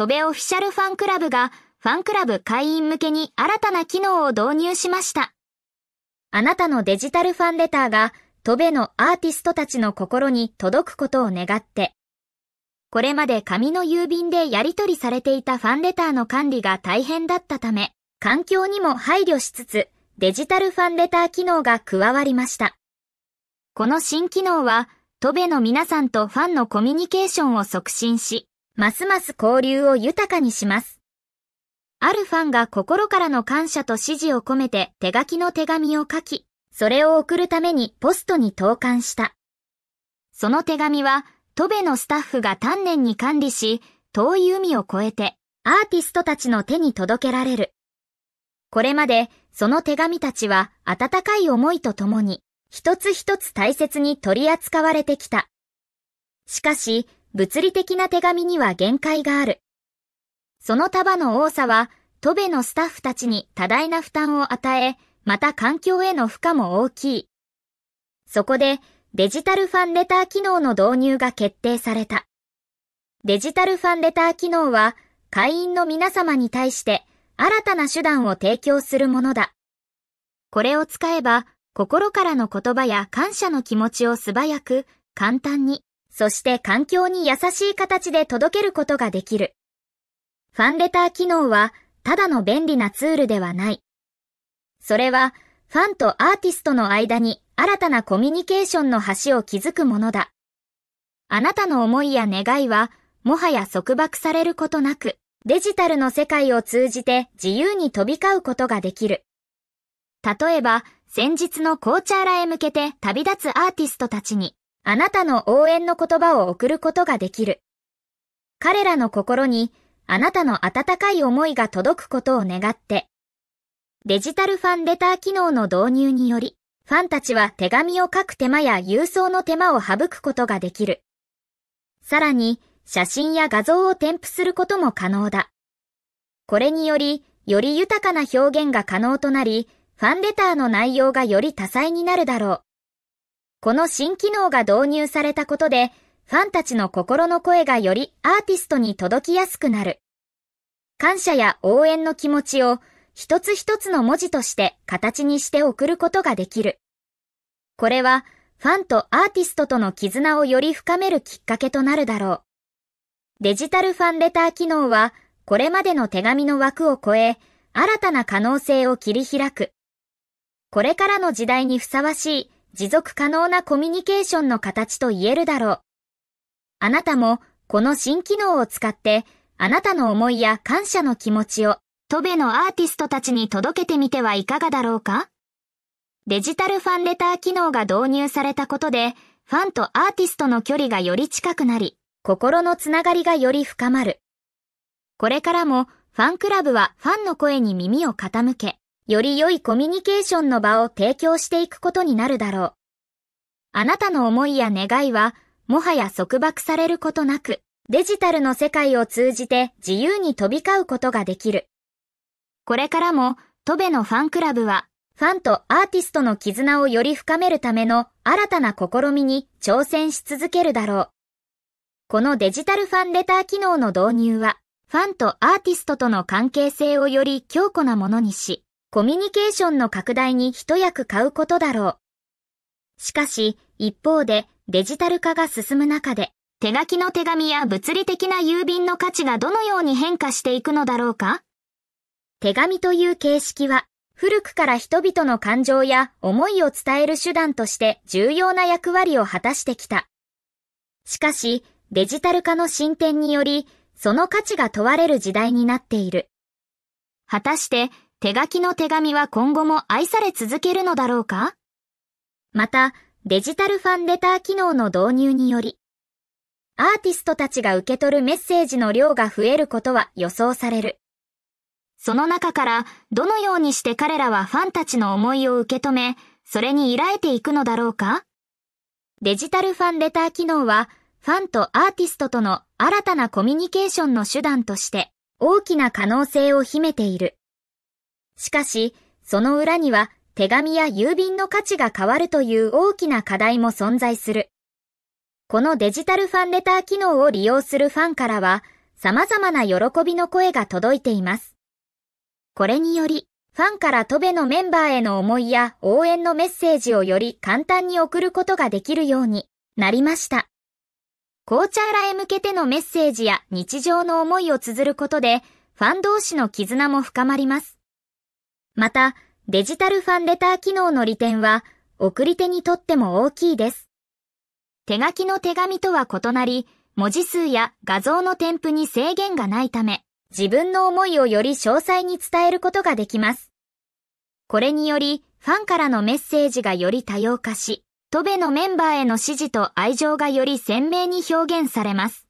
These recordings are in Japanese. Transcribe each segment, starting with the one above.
戸部オフィシャルファンクラブがファンクラブ会員向けに新たな機能を導入しました。あなたのデジタルファンレターが戸部のアーティストたちの心に届くことを願って、これまで紙の郵便でやり取りされていたファンレターの管理が大変だったため、環境にも配慮しつつ、デジタルファンレター機能が加わりました。この新機能は、戸部の皆さんとファンのコミュニケーションを促進し、ますます交流を豊かにします。あるファンが心からの感謝と支持を込めて手書きの手紙を書き、それを送るためにポストに投函した。その手紙は、トベのスタッフが丹念に管理し、遠い海を越えてアーティストたちの手に届けられる。これまでその手紙たちは温かい思いとともに一つ一つ大切に取り扱われてきた。しかし、物理的な手紙には限界がある。その束の多さは、トベのスタッフたちに多大な負担を与え、また環境への負荷も大きい。そこで、デジタルファンレター機能の導入が決定された。デジタルファンレター機能は、会員の皆様に対して新たな手段を提供するものだ。これを使えば、心からの言葉や感謝の気持ちを素早く、簡単に、そして環境に優しい形で届けることができる。ファンレター機能はただの便利なツールではない。それはファンとアーティストの間に新たなコミュニケーションの橋を築くものだ。あなたの思いや願いはもはや束縛されることなくデジタルの世界を通じて自由に飛び交うことができる。例えば先日のコーチャーラへ向けて旅立つアーティストたちにあなたの応援の言葉を送ることができる。彼らの心にあなたの温かい思いが届くことを願って、デジタルファンレター機能の導入により、ファンたちは手紙を書く手間や郵送の手間を省くことができる。さらに、写真や画像を添付することも可能だ。これにより、より豊かな表現が可能となり、ファンレターの内容がより多彩になるだろう。この新機能が導入されたことで、ファンたちの心の声がよりアーティストに届きやすくなる。感謝や応援の気持ちを一つ一つの文字として形にして送ることができる。これはファンとアーティストとの絆をより深めるきっかけとなるだろう。デジタルファンレター機能はこれまでの手紙の枠を超え新たな可能性を切り開く。これからの時代にふさわしい持続可能なコミュニケーションの形と言えるだろう。あなたもこの新機能を使ってあなたの思いや感謝の気持ちをトベのアーティストたちに届けてみてはいかがだろうかデジタルファンレター機能が導入されたことでファンとアーティストの距離がより近くなり心のつながりがより深まる。これからもファンクラブはファンの声に耳を傾け、より良いコミュニケーションの場を提供していくことになるだろう。あなたの思いや願いは、もはや束縛されることなく、デジタルの世界を通じて自由に飛び交うことができる。これからも、トベのファンクラブは、ファンとアーティストの絆をより深めるための新たな試みに挑戦し続けるだろう。このデジタルファンレター機能の導入は、ファンとアーティストとの関係性をより強固なものにし、コミュニケーションの拡大に一役買うことだろう。しかし、一方でデジタル化が進む中で、手書きの手紙や物理的な郵便の価値がどのように変化していくのだろうか手紙という形式は、古くから人々の感情や思いを伝える手段として重要な役割を果たしてきた。しかし、デジタル化の進展により、その価値が問われる時代になっている。果たして、手書きの手紙は今後も愛され続けるのだろうかまた、デジタルファンレター機能の導入により、アーティストたちが受け取るメッセージの量が増えることは予想される。その中から、どのようにして彼らはファンたちの思いを受け止め、それに依頼ていくのだろうかデジタルファンレター機能は、ファンとアーティストとの新たなコミュニケーションの手段として、大きな可能性を秘めている。しかし、その裏には手紙や郵便の価値が変わるという大きな課題も存在する。このデジタルファンレター機能を利用するファンからは、様々な喜びの声が届いています。これにより、ファンからトベのメンバーへの思いや応援のメッセージをより簡単に送ることができるようになりました。紅茶ラへ向けてのメッセージや日常の思いを綴ることで、ファン同士の絆も深まります。また、デジタルファンレター機能の利点は、送り手にとっても大きいです。手書きの手紙とは異なり、文字数や画像の添付に制限がないため、自分の思いをより詳細に伝えることができます。これにより、ファンからのメッセージがより多様化し、トベのメンバーへの支持と愛情がより鮮明に表現されます。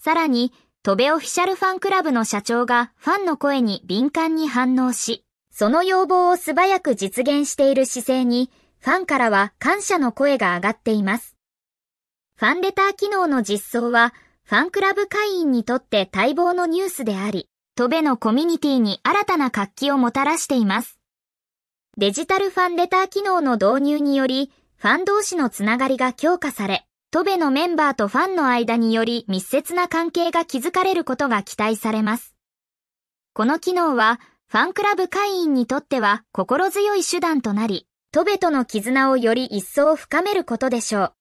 さらに、トベオフィシャルファンクラブの社長がファンの声に敏感に反応し、その要望を素早く実現している姿勢に、ファンからは感謝の声が上がっています。ファンレター機能の実装は、ファンクラブ会員にとって待望のニュースであり、トベのコミュニティに新たな活気をもたらしています。デジタルファンレター機能の導入により、ファン同士のつながりが強化され、トベのメンバーとファンの間により密接な関係が築かれることが期待されます。この機能は、ファンクラブ会員にとっては心強い手段となり、トベとの絆をより一層深めることでしょう。